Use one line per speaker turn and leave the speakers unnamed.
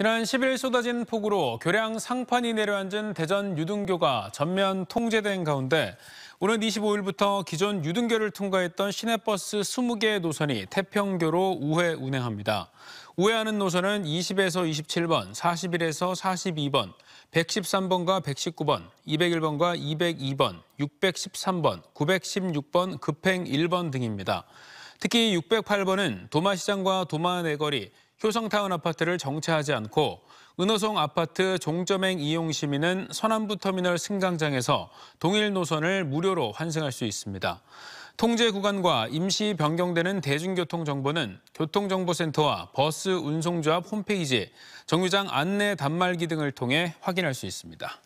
지난 10일 쏟아진 폭우로 교량 상판이 내려앉은 대전 유등교가 전면 통제된 가운데 오는 25일부터 기존 유등교를 통과했던 시내버스 20개 노선이 태평교로 우회 운행합니다. 우회하는 노선은 20에서 27번, 41에서 42번, 113번과 119번, 201번과 202번, 613번, 916번, 급행 1번 등입니다. 특히 608번은 도마시장과 도마내거리, 효성타운 아파트를 정체하지 않고 은호송 아파트 종점행 이용 시민은 서남부터미널 승강장에서 동일 노선을 무료로 환승할 수 있습니다. 통제 구간과 임시 변경되는 대중교통 정보는 교통정보센터와 버스 운송조합 홈페이지, 정류장 안내 단말기 등을 통해 확인할 수 있습니다.